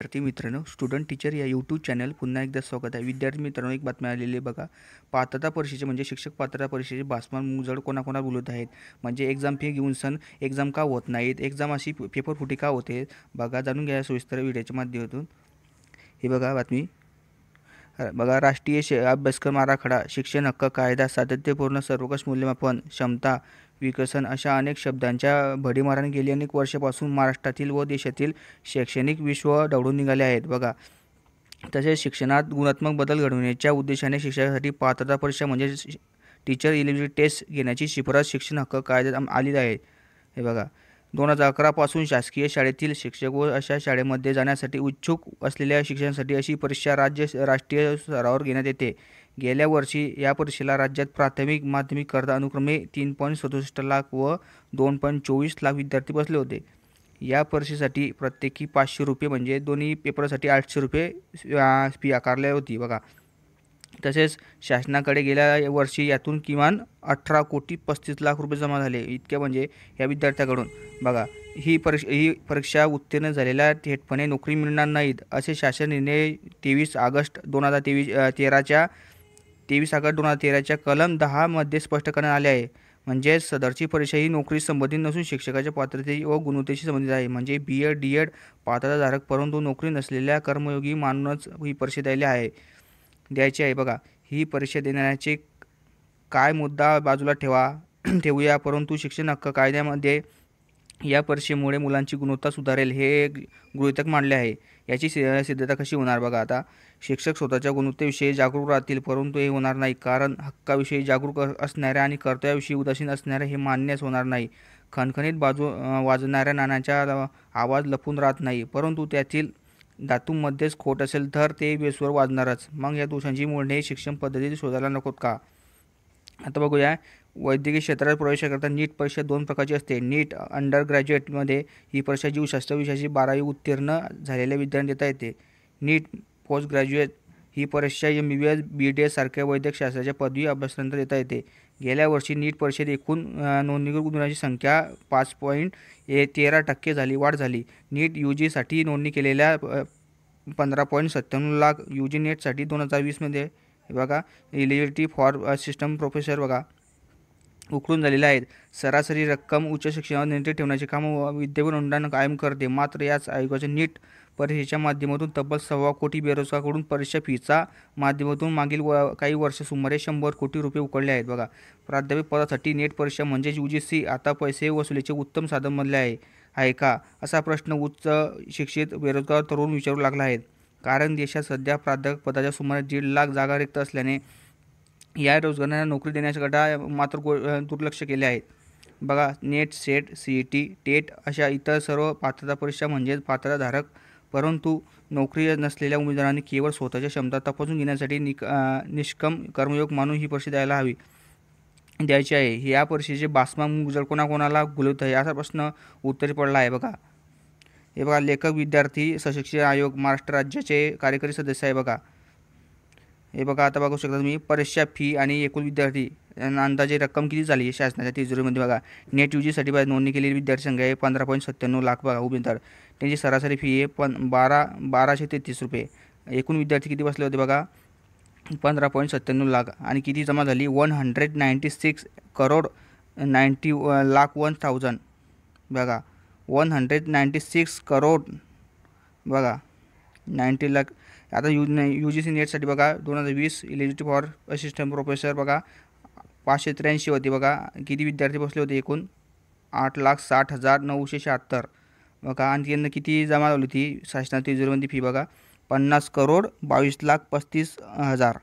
विद्यार्थी मित्रांनो student teacher या यूट्यूब चॅनल पुन्हा एकदा स्वागत आहे विद्यार्थी मित्रांनो एक बातमी आलेली बघा पात्रता परीक्षेचे म्हणजे शिक्षक पात्रता परीक्षेचे बासमान मुजड कोणाकोणा बोलत आहेत म्हणजे एक्झाम फी घेऊन सन एक्झाम का होत नाहीत एक्झाम अशी पेपर फुटी का होते बघा जाणून घ्या सविस्तर व्हिडिओच्या माध्यमातून हे बघा बातमी बघा राष्ट्रीय शे अभ्यासक्रम आराखडा शिक्षण हक्क कायदा सातत्यपूर्ण सर्वकष मूल्यमापन क्षमता विकसन अशा अनेक शब्दांच्या भडीमाराने गेली अनेक वर्षापासून महाराष्ट्रातील व देशातील शैक्षणिक विश्व ढवळून निघाले आहेत बघा तसेच शिक्षणात गुणात्मक बदल घडवण्याच्या उद्देशाने शिक्षणासाठी पात्रता परीक्षा म्हणजे टीचर इलिजिबिलिटी टेस्ट घेण्याची शिफारस शिक्षण हक्क कायद्यात आलेली आहे हे बघा दोन हजार अकरापासून शासकीय शाळेतील शिक्षक व अशा शाळेमध्ये जाण्यासाठी उत्सुक असलेल्या शिक्षणासाठी अशी परीक्षा राज्य राष्ट्रीय स्तरावर घेण्यात येते गेल्या वर्षी या परीक्षेला राज्यात प्राथमिक माध्यमिक करता अनुक्रमे तीन पॉईंट सदुसष्ट लाख व दोन पॉईंट चोवीस लाख विद्यार्थी बसले होते या परीक्षेसाठी प्रत्येकी पाचशे रुपये म्हणजे दोन्ही पेपरसाठी आठशे रुपये फी आकारले होती बघा तसेच शासनाकडे गेल्या वर्षी यातून किमान अठरा कोटी पस्तीस लाख रुपये जमा झाले इतक्या म्हणजे या विद्यार्थ्याकडून बघा ही परीक्षा ही परीक्षा उत्तीर्ण झालेल्या थेटपणे नोकरी मिळणार नाहीत असे शासन निर्णय तेवीस ऑगस्ट दोन हजार तेवीस तेराच्या तेवीस ऑगस्ट दोन हजार तेराच्या कलम दहामध्ये स्पष्ट करण्यात आले आहे म्हणजे सदरची परीक्षा ही नोकरी संबंधित नसून शिक्षकाच्या पात्रते व गुणवत्तेशी संबंधित आहे म्हणजे बी एड डी एड पात्रताधारक परंतु नोकरी नसलेल्या कर्मयोगी मानूनच ही परीक्षा द्यायला आहे द्यायची आहे बघा ही परीक्षा देण्याचे काय मुद्दा बाजूला ठेवा ठेवूया परंतु शिक्षण हक्क कायद्यामध्ये या परीक्षेमुळे मुलांची गुणवत्ता सुधारेल हे गृहितक मांडले आहे याची सिद्धता कशी होणार बघा आता शिक्षक स्वतःच्या गुणवत्तेविषयी जागरूक राहतील परंतु हे होणार नाही कारण हक्काविषयी जागरूक असणाऱ्या आणि कर्तव्याविषयी उदासीन असणाऱ्या हे मान्यच होणार नाही खणखणीत बाजू वाजणाऱ्या नाण्याचा आवाज लपून राहत नाही परंतु त्यातील धातूमध्येच खोट असेल तर ते बेसवर वाजणारच मग या दोषांची मोडणे शिक्षण पद्धतीत शोधायला नकोत का आता बघूया वैद्यकीय क्षेत्रात प्रवेश करता नीट परीक्षा दोन प्रकारची असते नीट अंडर ग्रॅज्युएटमध्ये ही परीक्षा जीवशास्त्र विषयाची बारावी उत्तीर्ण झालेल्या विद्यार्थ्यांना देता येते नीट पोस्ट ग्रॅज्युएट ही परीक्षा M B B S B D S वैद्यकशास्त्राच्या पदवी अभ्यासनंतर येता येते गेल्या वर्षी नीट परीक्षेत एकूण नोंदणीकृत गुणांची संख्या पाच पॉईंट ए तेरा टक्के झाली वाढ झाली नीट यू जीसाठी नोंदणी केलेल्या पंधरा पॉईंट सत्त्याण्णव लाख यू जी नेटसाठी दोन हजार वीसमध्ये बघा इलिजिबिलिटी फॉर सिस्टम प्रोफेसर बघा उकळून झालेल्या आहेत सरासरी रक्कम उच्च शिक्षणावर नियंत्रित ठेवण्याचे काम विद्यापीठ अनुदान कायम करते मात्र याच आयोगाच्या नीट परीक्षेच्या माध्यमातून तब्बल सव्वा कोटी बेरोजगारकडून परीक्षा फीचा माध्यमातून मागील व काही वर्ष सुमारे शंभर कोटी रुपये उकळले आहेत बघा प्राध्यापक पदासाठी नेट परीक्षा म्हणजे यू जी सी आता पैसे वसुलीचे उत्तम साधन बनले आहे आहे का असा प्रश्न उच्च शिक्षित बेरोजगार तरुण विचारू लागला आहे कारण देशात सध्या प्राध्यापक पदाच्या सुमारे दीड लाख जागा रिक्त असल्याने या रोजगारांना नोकरी देण्याकरता मात्र गो दुर्लक्ष केले आहे बघा NET SET C E T TET अशा इतर सर्व पात्रता परीक्षा म्हणजेच पात्रताधारक परंतु नोकरी नसलेल्या उमेदवारांनी केवळ स्वतःच्या क्षमता तपासून घेण्यासाठी निक निष्कम कर्मयोग मानून ही परीक्षा द्यायला हवी द्यायची आहे या परीक्षेचे बासमाम जर कोणाकोणाला गुलवत आहे असा प्रश्न उत्तर पडला आहे बघा हे बघा लेखक विद्यार्थी सशिक्षण आयोग महाराष्ट्र राज्याचे कार्यकारी सदस्य आहे बघा हे बघा आता बघू शकता तुम्ही परीक्षा फी आणि एकूण विद्यार्थी अंदाजे रक्कम किती झाली आहे शासनाच्या तिजोरीमध्ये बघा नेट यू जीसाठी बघा नोंदणी केलेली विद्यार्थी संख्या आहे पंधरा पॉईंट सत्त्याण्णव लाख बघा उमेदवार त्यांची सरासरी फी आहे पण बारा बाराशे तेहतीस रुपये एकूण विद्यार्थी किती बसले होते बघा पंधरा पॉईंट सत्त्याण्णव लाख आणि किती जमा झाली one hundred ninety six crore ninety lakh one thousand बघा one hundred ninety six crore बघा नाईन्टी लाख आता यू यू जी सी नेटसाठी बघा दोन हजार वीस इलिजिटिव्ह फॉर असिस्टंट प्रोफेसर बघा पाचशे त्र्याऐंशी होती बघा किती विद्यार्थी बसले होते एकूण आठ लाख साठ हजार नऊशे शहात्तर बघा आणि त्यांना किती जमा झाली होती शासनातील तिजोरीमध्ये फी बघा पन्नास करोड बावीस लाख पस्तीस हजार